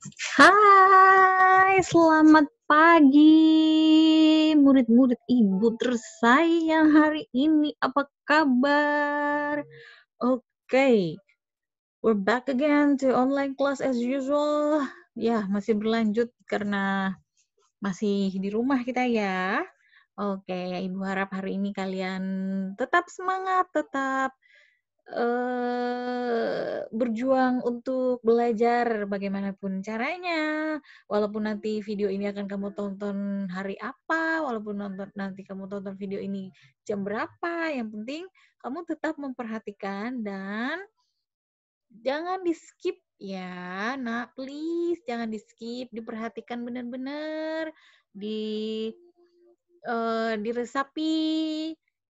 Hai, selamat pagi murid-murid ibu tersayang hari ini. Apa kabar? Oke, okay. we're back again to online class as usual. Ya, yeah, masih berlanjut karena masih di rumah kita ya. Oke, okay, Ibu harap hari ini kalian tetap semangat, tetap Eh, berjuang untuk belajar bagaimanapun caranya, walaupun nanti video ini akan kamu tonton hari apa, walaupun nonton nanti kamu tonton video ini jam berapa, yang penting kamu tetap memperhatikan dan jangan di skip ya, nak please jangan di skip, diperhatikan benar-benar, di uh, diresapi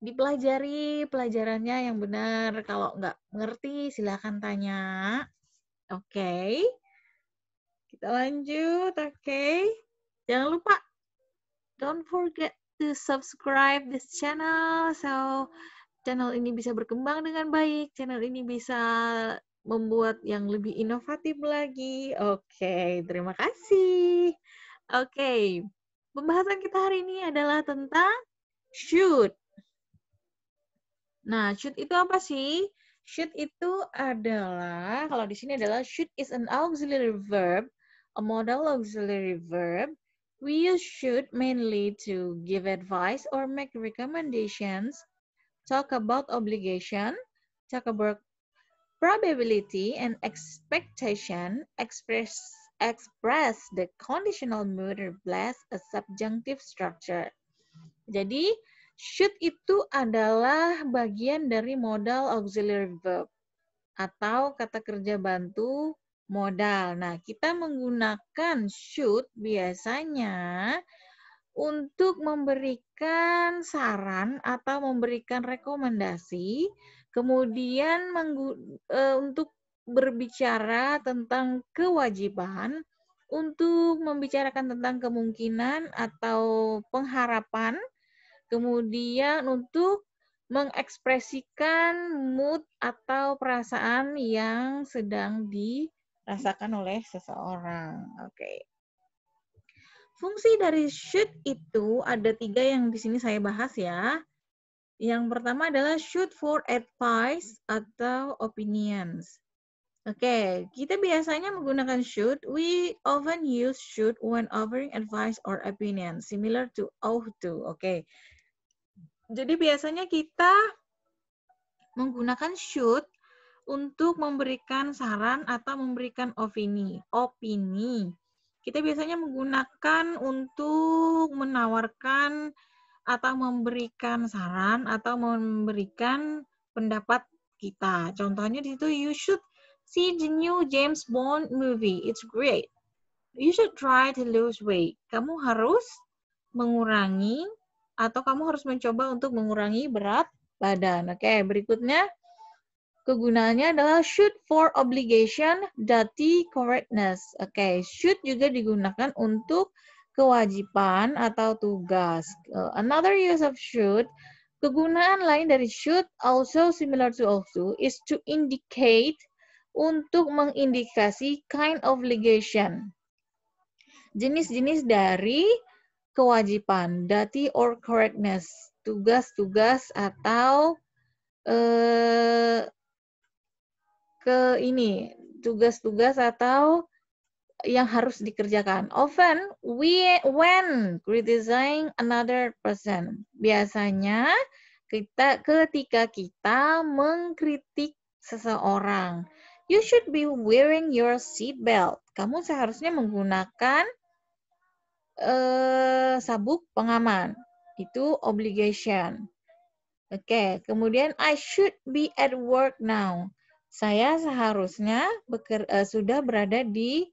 dipelajari pelajarannya yang benar. Kalau nggak ngerti, silahkan tanya. Oke. Okay. Kita lanjut, oke. Okay. Jangan lupa, don't forget to subscribe this channel. So, channel ini bisa berkembang dengan baik. Channel ini bisa membuat yang lebih inovatif lagi. Oke, okay, terima kasih. Oke, okay. pembahasan kita hari ini adalah tentang shoot. Nah, should itu apa sih? Should itu adalah, kalau di sini adalah should is an auxiliary verb, a modal auxiliary verb. We use should mainly to give advice or make recommendations, talk about obligation, talk about probability and expectation, express express the conditional mood or bless a subjunctive structure. Jadi, Should itu adalah bagian dari modal auxiliary verb atau kata kerja bantu modal. Nah, kita menggunakan should biasanya untuk memberikan saran atau memberikan rekomendasi, kemudian e, untuk berbicara tentang kewajiban, untuk membicarakan tentang kemungkinan atau pengharapan, Kemudian untuk mengekspresikan mood atau perasaan yang sedang dirasakan oleh seseorang. Oke. Okay. Fungsi dari shoot itu ada tiga yang di sini saya bahas ya. Yang pertama adalah shoot for advice atau opinions. Oke, okay, kita biasanya menggunakan shoot. We often use shoot when offering advice or opinion, similar to ought to. Oke, okay. Jadi biasanya kita menggunakan should untuk memberikan saran atau memberikan opini. Opini. Kita biasanya menggunakan untuk menawarkan atau memberikan saran atau memberikan pendapat kita. Contohnya di situ you should see the new James Bond movie. It's great. You should try to lose weight. Kamu harus mengurangi atau kamu harus mencoba untuk mengurangi berat badan. Oke, okay, berikutnya kegunaannya adalah should for obligation dati correctness. Oke, okay, should juga digunakan untuk kewajiban atau tugas. Eh, another use of should, kegunaan lain dari should also similar to also is to indicate untuk mengindikasi kind of obligation. Jenis-jenis dari kewajiban, dati or correctness, tugas-tugas atau eh, ke ini, tugas-tugas atau yang harus dikerjakan. Often we when criticizing another person. Biasanya kita ketika kita mengkritik seseorang, you should be wearing your seat belt. Kamu seharusnya menggunakan uh, sabuk pengaman. Itu obligation. Oke, okay. kemudian I should be at work now. Saya seharusnya beker, uh, sudah berada di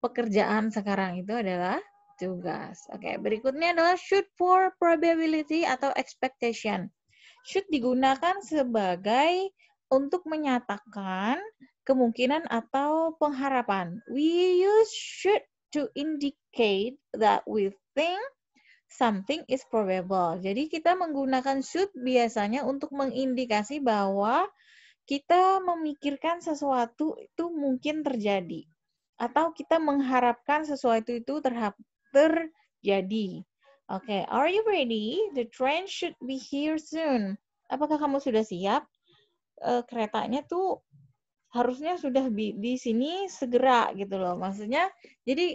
pekerjaan sekarang. Itu adalah tugas. Oke, okay. berikutnya adalah should for probability atau expectation. Should digunakan sebagai untuk menyatakan kemungkinan atau pengharapan. We use should to indicate that we think something is probable. Jadi kita menggunakan should biasanya untuk mengindikasi bahwa kita memikirkan sesuatu itu mungkin terjadi atau kita mengharapkan sesuatu itu terjadi. Oke, okay. are you ready? The train should be here soon. Apakah kamu sudah siap? Uh, keretanya tuh harusnya sudah di, di sini segera gitu loh. Maksudnya jadi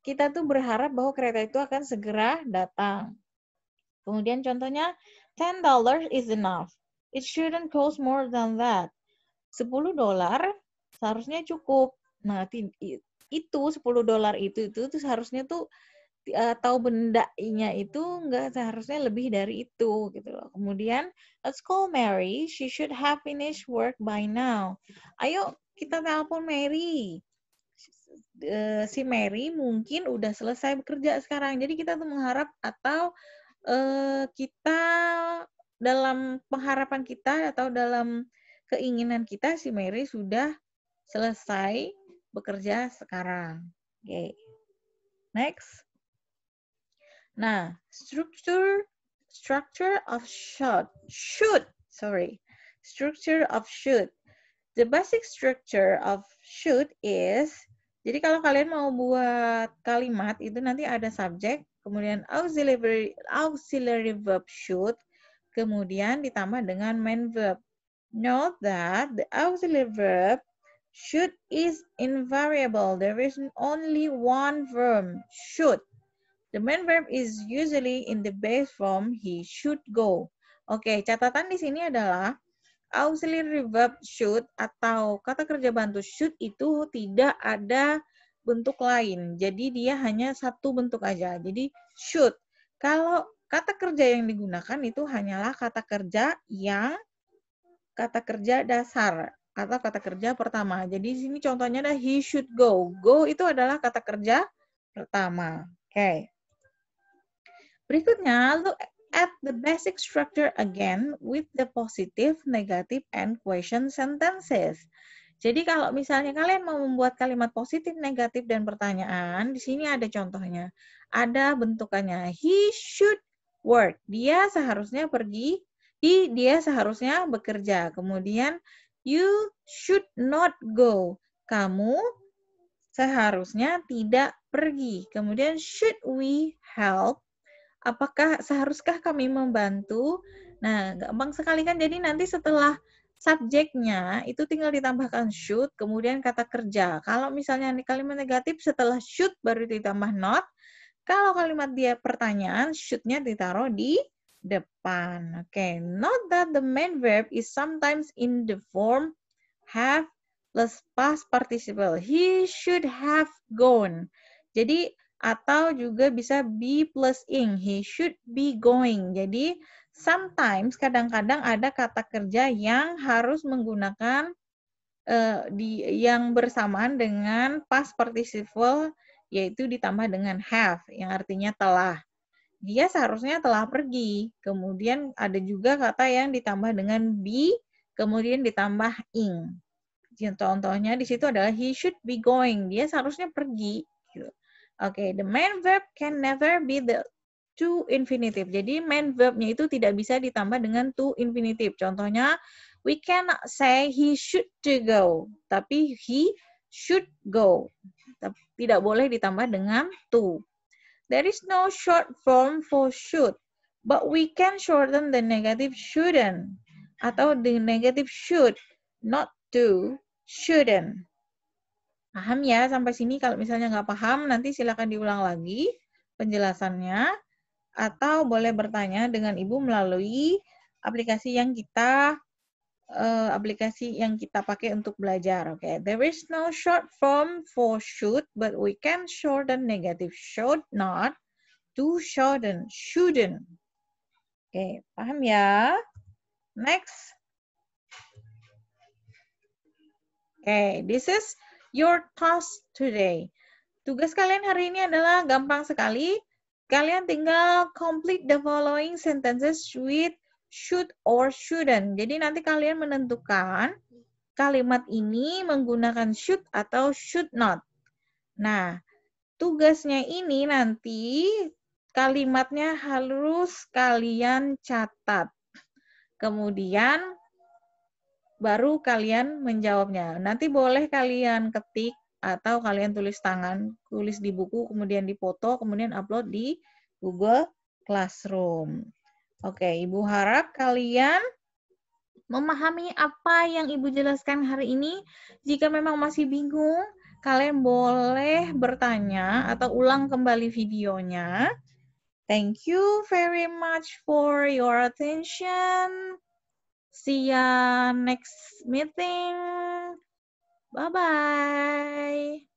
kita tuh berharap bahwa kereta itu akan segera datang. Kemudian contohnya, ten dollars is enough. It shouldn't cost more than that. sepuluh dolar seharusnya cukup. Nah, itu sepuluh dolar itu itu tuh seharusnya tuh atau eh, benda bendanya itu nggak seharusnya lebih dari itu gitu loh. Kemudian let's call Mary, she should have finished work by now. Ayo kita telepon Mary. Eh, si Mary mungkin udah selesai bekerja sekarang. Jadi kita tuh mengharap atau eh, kita dalam pengharapan kita atau dalam keinginan kita si Mary sudah selesai bekerja sekarang. Oke. Okay. Next. Nah, structure structure of should should sorry structure of should. The basic structure of should is jadi kalau kalian mau buat kalimat itu nanti ada subjek, kemudian auxiliary auxiliary verb should, kemudian ditambah dengan main verb. Note that the auxiliary verb should is invariable. There is only one verb, should. The main verb is usually in the base form he should go. Oke, okay, catatan di sini adalah auxiliary verb should atau kata kerja bantu should itu tidak ada bentuk lain. Jadi dia hanya satu bentuk aja. Jadi should. Kalau kata kerja yang digunakan itu hanyalah kata kerja yang kata kerja dasar atau kata kerja pertama. Jadi di sini contohnya ada he should go. Go itu adalah kata kerja pertama. Oke. Okay. Berikutnya, look at the basic structure again with the positive, negative, and question sentences. Jadi kalau misalnya kalian mau membuat kalimat positif, negatif, dan pertanyaan, di sini ada contohnya. Ada bentukannya. He should work. Dia seharusnya pergi. He, dia seharusnya bekerja. Kemudian, you should not go. Kamu seharusnya tidak pergi. Kemudian, should we help? apakah seharuskah kami membantu? Nah, gampang sekali kan. Jadi nanti setelah subjeknya itu tinggal ditambahkan should, kemudian kata kerja. Kalau misalnya kalimat negatif setelah should baru ditambah not. Kalau kalimat dia pertanyaan, should ditaruh di depan. Oke, okay. not that the main verb is sometimes in the form have plus past participle. He should have gone. Jadi atau juga bisa be plus ing. He should be going. Jadi sometimes kadang-kadang ada kata kerja yang harus menggunakan uh, di yang bersamaan dengan past participle yaitu ditambah dengan have yang artinya telah. Dia seharusnya telah pergi. Kemudian ada juga kata yang ditambah dengan be, kemudian ditambah ing. Contohnya di situ adalah he should be going. Dia seharusnya pergi. Gitu okay, the main verb can never be the to infinitive. Jadi main verbnya itu tidak bisa ditambah dengan to infinitive. Contohnya, we can say he should to go, tapi he should go. Tidak boleh ditambah dengan to. There is no short form for should, but we can shorten the negative shouldn't atau the negative should, not to, shouldn't. Paham ya sampai sini? Kalau misalnya nggak paham, nanti silakan diulang lagi penjelasannya. Atau boleh bertanya dengan Ibu melalui aplikasi yang kita uh, aplikasi yang kita pakai untuk belajar. Oke, okay? there is no short form for should, but we can shorten negative should not to shorten shouldn't. Oke, okay, paham ya? Next. Oke, okay, this is your task today. Tugas kalian hari ini adalah gampang sekali. Kalian tinggal complete the following sentences with should or shouldn't. Jadi nanti kalian menentukan kalimat ini menggunakan should atau should not. Nah, tugasnya ini nanti kalimatnya harus kalian catat. Kemudian baru kalian menjawabnya. Nanti boleh kalian ketik atau kalian tulis tangan, tulis di buku, kemudian dipoto, kemudian upload di Google Classroom. Oke, Ibu harap kalian memahami apa yang Ibu jelaskan hari ini. Jika memang masih bingung, kalian boleh bertanya atau ulang kembali videonya. Thank you very much for your attention. See ya next meeting. Bye-bye.